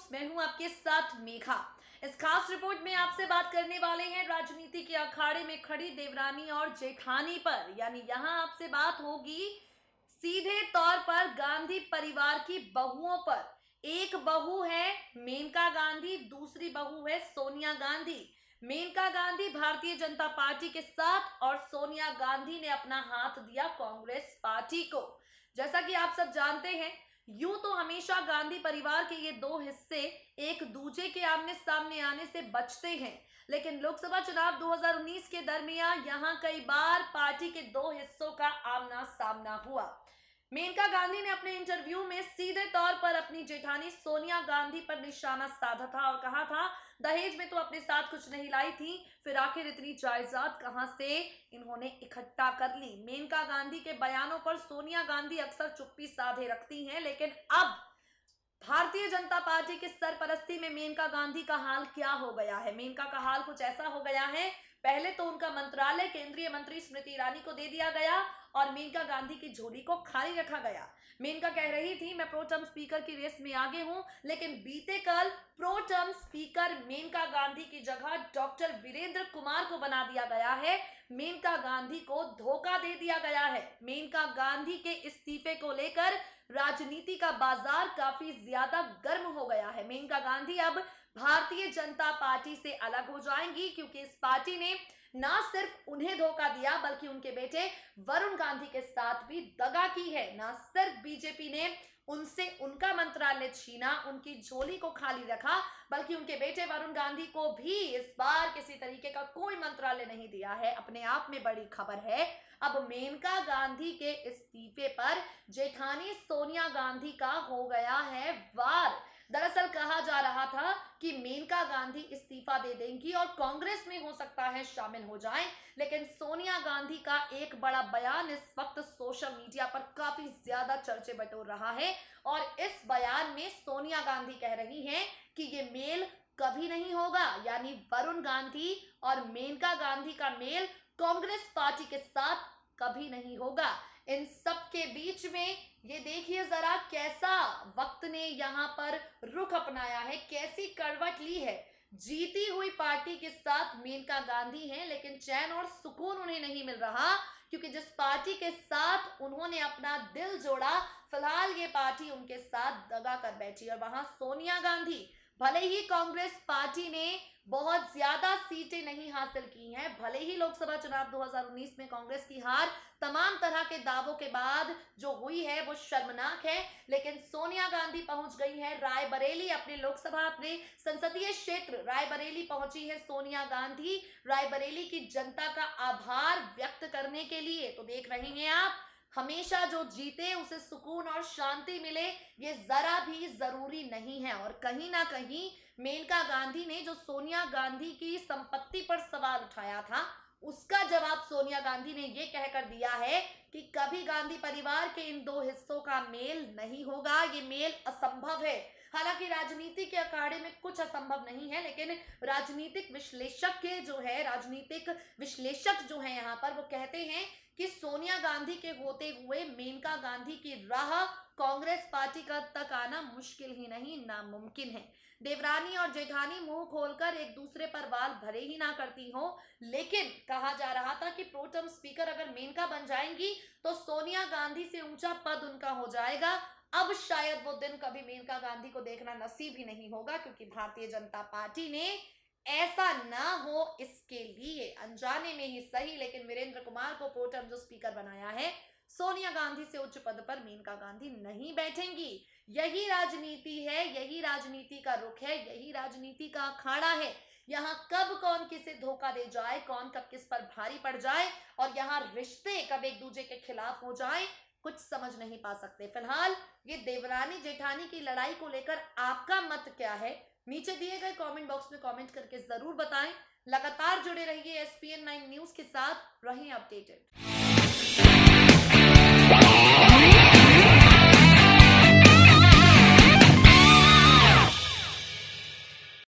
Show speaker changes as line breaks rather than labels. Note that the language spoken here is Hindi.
न्यूज मैं हूं आपके साथ मेघा इस खास रिपोर्ट में आपसे बात करने वाले हैं राजनीति के अखाड़े में खड़ी देवरानी और जेठानी पर यानी यहां आपसे बात होगी सीधे तौर पर गांधी परिवार की बहुओं पर एक बहू है मेनका गांधी दूसरी बहू है सोनिया गांधी मेनका गांधी भारतीय जनता पार्टी के साथ और सोनिया गांधी ने अपना हाथ दिया कांग्रेस पार्टी को जैसा कि आप सब जानते हैं यूं तो हमेशा गांधी परिवार के ये दो हिस्से एक दूजे के आमने सामने आने से बचते हैं लेकिन लोकसभा चुनाव 2019 के दरमियान यहां कई बार पार्टी के दो हिस्सों का आमना सामना हुआ मेनका गांधी ने अपने इंटरव्यू में सीधे तौर पर अपनी जेठानी सोनिया गांधी पर निशाना साधा था और कहा था दहेज में तो अपने साथ कुछ नहीं लाई थी फिर आखिर इतनी जायदाद कहां से इन्होंने इकट्ठा कर ली मेनका गांधी के बयानों पर सोनिया गांधी अक्सर चुप्पी साधे रखती हैं लेकिन अब भारतीय जनता पार्टी की सरपरस्ती में मेनका गांधी का हाल क्या हो गया है मेनका का हाल कुछ ऐसा हो गया है पहले तो उनका मंत्रालय केंद्रीय मंत्री स्मृति ईरानी को दे दिया गया और मेनका गांधी की झोली को खाली रखा गया मेनका कह रही थी मैं प्रोटर्म स्पीकर की रेस में आगे हूं लेकिन बीते कल प्रोटर्म स्पीकर मेनका गांधी की जगह डॉक्टर वीरेंद्र कुमार को बना दिया गया है मेनका गांधी को धोखा दे दिया गया है मेनका गांधी के इस्तीफे को लेकर राजनीति का बाजार काफी ज्यादा गर्म हो गया है मेनका गांधी अब भारतीय जनता पार्टी से अलग हो जाएंगी क्योंकि इस पार्टी ने ना सिर्फ उन्हें धोखा दिया बल्कि उनके बेटे वरुण गांधी के साथ भी दगा की है ना सिर्फ बीजेपी ने उनसे उनका मंत्रालय छीना उनकी झोली को खाली रखा बल्कि उनके बेटे वरुण गांधी को भी इस बार किसी तरीके का कोई मंत्रालय नहीं दिया है अपने आप में बड़ी खबर है अब मेनका गांधी के इस्तीफे पर जेठानी सोनिया गांधी का हो गया है वार दरअसल कहा जा रहा था कि मेनका गांधी इस्तीफा दे देंगी और कांग्रेस में हो सकता है शामिल हो जाएं लेकिन सोनिया गांधी का एक बड़ा बयान इस वक्त सोशल मीडिया पर काफी ज्यादा चर्चे बटोर रहा है और इस बयान में सोनिया गांधी कह रही हैं कि ये मेल कभी नहीं होगा यानी वरुण गांधी और मेनका गांधी का मेल कांग्रेस पार्टी के साथ कभी नहीं होगा इन सब सबके बीच में ये देखिए जरा कैसा वक्त ने यहाँ पर रुख अपनाया है कैसी करवट ली है जीती हुई पार्टी के साथ मेनका गांधी हैं लेकिन चैन और सुकून उन्हें नहीं मिल रहा क्योंकि जिस पार्टी के साथ उन्होंने अपना दिल जोड़ा फिलहाल ये पार्टी उनके साथ दगा कर बैठी और वहां सोनिया गांधी भले ही कांग्रेस पार्टी ने बहुत ज्यादा सीटें नहीं हासिल की हैं भले ही लोकसभा चुनाव 2019 में कांग्रेस की हार तमाम तरह के दावों के बाद जो हुई है वो शर्मनाक है लेकिन सोनिया गांधी पहुंच गई है रायबरेली अपने लोकसभा अपने संसदीय क्षेत्र रायबरेली पहुंची है सोनिया गांधी रायबरेली की जनता का आभार व्यक्त करने के लिए तो देख रहे हैं आप हमेशा जो जीते उसे सुकून और शांति मिले ये जरा भी जरूरी नहीं है और कहीं ना कहीं मेनका गांधी ने जो सोनिया गांधी की संपत्ति पर सवाल उठाया था उसका जवाब सोनिया गांधी ने यह कहकर दिया है कि कभी गांधी परिवार के इन दो हिस्सों का मेल नहीं होगा ये मेल असंभव है हालांकि राजनीति के अखाड़े में कुछ असंभव नहीं है लेकिन राजनीतिक विश्लेषक के जो है राजनीतिक विश्लेषक जो है यहाँ पर वो कहते हैं कि सोनिया गांधी के होते हुए मेनका गांधी की राह कांग्रेस पार्टी का तक आना मुश्किल ही नहीं नामुमकिन है देवरानी और जेठानी मुंह खोलकर एक दूसरे पर वाल भरे ही ना करती हो लेकिन कहा जा रहा था कि प्रोटम स्पीकर अगर मेनका बन जाएंगी तो सोनिया गांधी से ऊंचा पद उनका हो जाएगा अब शायद वो दिन कभी मेनका गांधी को देखना नसीब ही नहीं होगा क्योंकि भारतीय जनता पार्टी ने ऐसा ना हो इसके लिए अनजाने में ही सही लेकिन वीरेंद्र कुमार को पोटम जो स्पीकर बनाया है सोनिया गांधी से उच्च पद पर मेनका गांधी नहीं बैठेंगी यही राजनीति है यही राजनीति का रुख है यही राजनीति का अखाड़ा है यहाँ कब कौन किसे धोखा दे जाए कौन कब किस पर भारी पड़ जाए और यहाँ रिश्ते कब एक दूसरे के खिलाफ हो जाए कुछ समझ नहीं पा सकते फिलहाल ये देवरानी जेठानी की लड़ाई को लेकर आपका मत क्या है नीचे दिए गए कमेंट बॉक्स में कमेंट करके जरूर बताएं लगातार जुड़े रहिए एसपीएन नाइन न्यूज के साथ रहें अपडेटेड